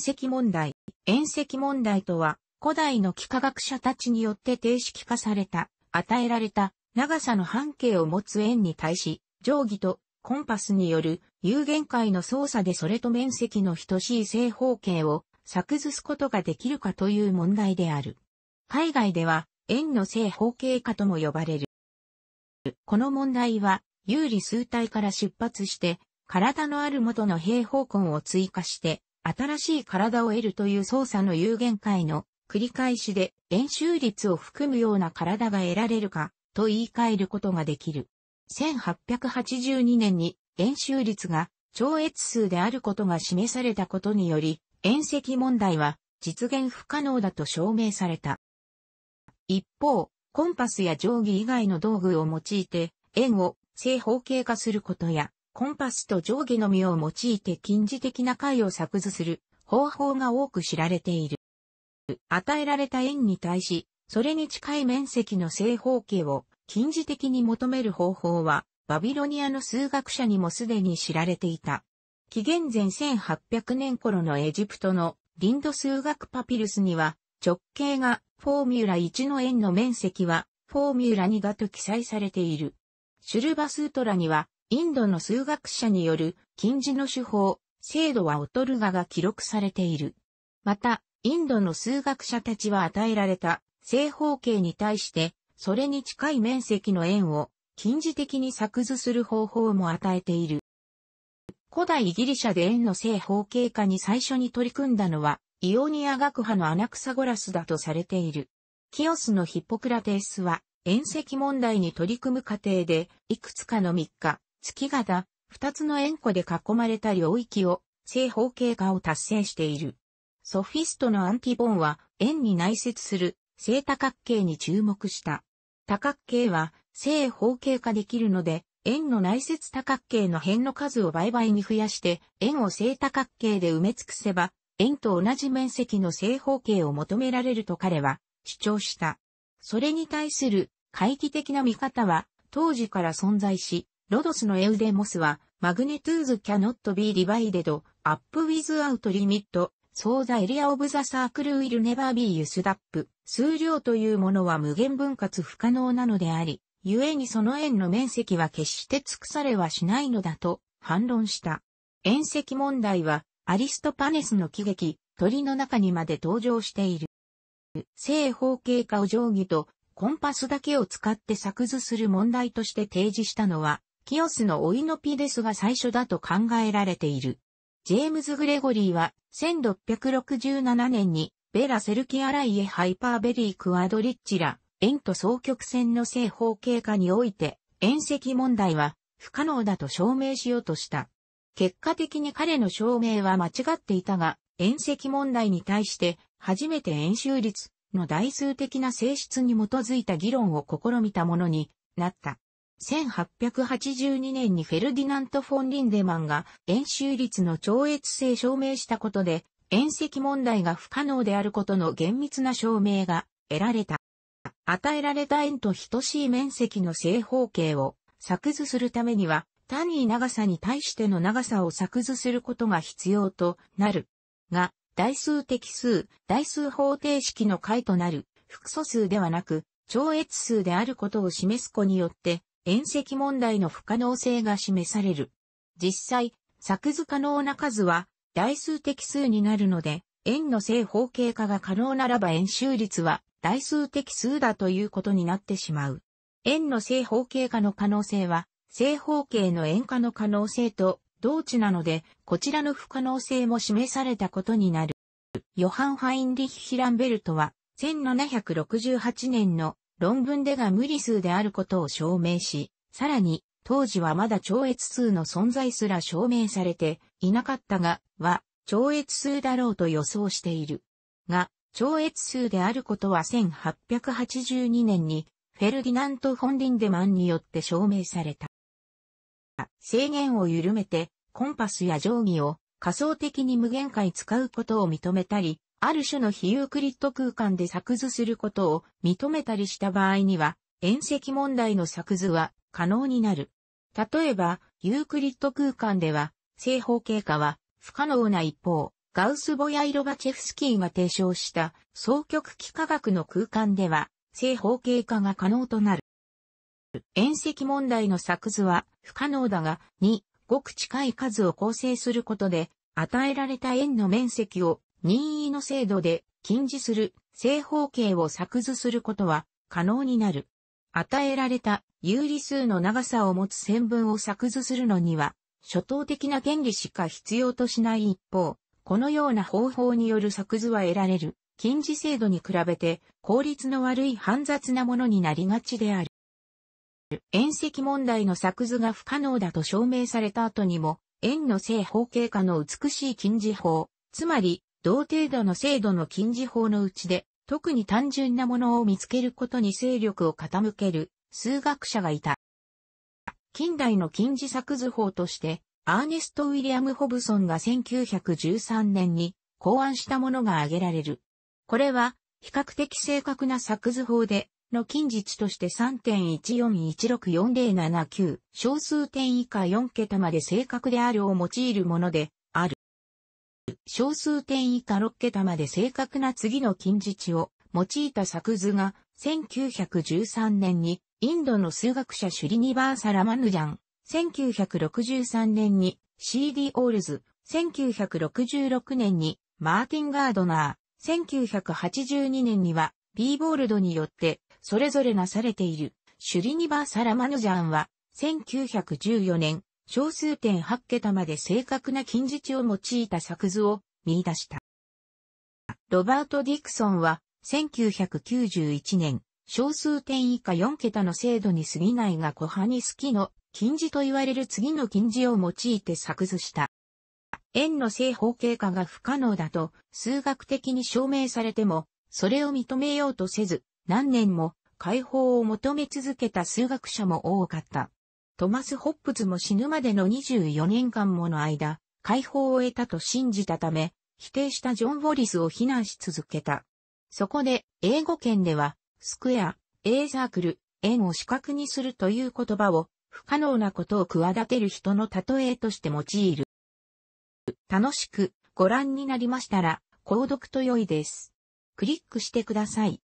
石問題。縁石問題とは、古代の幾何学者たちによって定式化された、与えられた長さの半径を持つ円に対し、定規とコンパスによる有限界の操作でそれと面積の等しい正方形を作図すことができるかという問題である。海外では円の正方形化とも呼ばれる。この問題は有理数体から出発して体のある元の平方根を追加して新しい体を得るという操作の有限界の繰り返しで円周率を含むような体が得られるかと言い換えることができる。1882年に円周率が超越数であることが示されたことにより、円積問題は実現不可能だと証明された。一方、コンパスや定規以外の道具を用いて、円を正方形化することや、コンパスと定規のみを用いて近似的な解を作図する方法が多く知られている。与えられた円に対し、それに近い面積の正方形を近似的に求める方法は、バビロニアの数学者にもすでに知られていた。紀元前1800年頃のエジプトのリンド数学パピルスには、直径がフォーミュラ1の円の面積はフォーミュラ2だと記載されている。シュルバスートラにはインドの数学者による近似の手法、精度は劣るがが記録されている。また、インドの数学者たちは与えられた正方形に対して、それに近い面積の円を近似的に作図する方法も与えている。古代ギリシャで円の正方形化に最初に取り組んだのは、イオニア学派のアナクサゴラスだとされている。キオスのヒポクラテスは、円石問題に取り組む過程で、いくつかの3日、月型、二つの円弧で囲まれた領域を正方形化を達成している。ソフィストのアンティボンは円に内接する正多角形に注目した。多角形は正方形化できるので、円の内接多角形の辺の数を倍々に増やして、円を正多角形で埋め尽くせば、円と同じ面積の正方形を求められると彼は主張した。それに対する懐疑的な見方は当時から存在し、ロドスのエウデモスは、マグネトゥーズキャノットビーリバイデド、アップウィズアウトリミット、ソーザエリアオブザサークルウィルネバービーユスダップ、数量というものは無限分割不可能なのであり、故にその円の面積は決して尽くされはしないのだと反論した。円積問題は、アリストパネスの喜劇、鳥の中にまで登場している。正方形化を定規とコンパスだけを使って作図する問題として提示したのは、キオスのオイノピデスが最初だと考えられている。ジェームズ・グレゴリーは1667年にベラ・セルキアライエ・ハイパーベリー・クアドリッチラ、円と双極線の正方形化において、円石問題は不可能だと証明しようとした。結果的に彼の証明は間違っていたが、円石問題に対して初めて円周率の代数的な性質に基づいた議論を試みたものになった。1882年にフェルディナント・フォン・リンデマンが演習率の超越性証明したことで、遠赤問題が不可能であることの厳密な証明が得られた。与えられた円と等しい面積の正方形を作図するためには、単に長さに対しての長さを作図することが必要となる。が、代数的数、代数方程式の解となる、複素数ではなく、超越数であることを示す子によって、遠石問題の不可能性が示される。実際、作図可能な数は代数的数になるので、円の正方形化が可能ならば円周率は代数的数だということになってしまう。円の正方形化の可能性は、正方形の円化の可能性と同値なので、こちらの不可能性も示されたことになる。ヨハン・ファインリヒ・ヒランベルトは、1768年の論文でが無理数であることを証明し、さらに、当時はまだ超越数の存在すら証明されていなかったが、は、超越数だろうと予想している。が、超越数であることは1882年に、フェルディナント・フォンリンデマンによって証明された。制限を緩めて、コンパスや定規を仮想的に無限回使うことを認めたり、ある種の非ユークリッド空間で作図することを認めたりした場合には、遠赤問題の作図は可能になる。例えば、ユークリッド空間では、正方形化は不可能な一方、ガウス・ボヤイロバチェフスキーが提唱した双極幾何学の空間では正方形化が可能となる。遠赤問題の作図は不可能だが、2、ごく近い数を構成することで与えられた円の面積を任意の制度で禁止する正方形を作図することは可能になる。与えられた有理数の長さを持つ線分を作図するのには、初等的な原理しか必要としない一方、このような方法による作図は得られる、禁止制度に比べて効率の悪い煩雑なものになりがちである。円積問題の作図が不可能だと証明された後にも、円の正方形化の美しい近似法、つまり同程度の精度の禁止法のうちで、特に単純なものを見つけることに勢力を傾ける数学者がいた。近代の近似作図法として、アーネスト・ウィリアム・ホブソンが1913年に考案したものが挙げられる。これは、比較的正確な作図法で、の近似値として3.14164079、小数点以下4桁まで正確であるを用いるもので、小数点以下6桁まで正確な次の近似値を用いた作図が1913年にインドの数学者シュリニバーサ・ラマヌジャン、1963年に CD オールズ、1966年にマーティン・ガードナー、1982年には B ボールドによってそれぞれなされているシュリニバーサ・ラマヌジャンは1914年小数点8桁まで正確な近似値を用いた作図を見出した。ロバート・ディクソンは、1991年、小数点以下4桁の精度に過ぎないが小葉に好きの近似と言われる次の近似を用いて作図した。円の正方形化が不可能だと数学的に証明されても、それを認めようとせず、何年も解放を求め続けた数学者も多かった。トマス・ホップズも死ぬまでの24年間もの間、解放を得たと信じたため、否定したジョン・ウォリスを非難し続けた。そこで、英語圏では、スクエア、A サークル、円を四角にするという言葉を、不可能なことを企てる人の例えとして用いる。楽しくご覧になりましたら、購読と良いです。クリックしてください。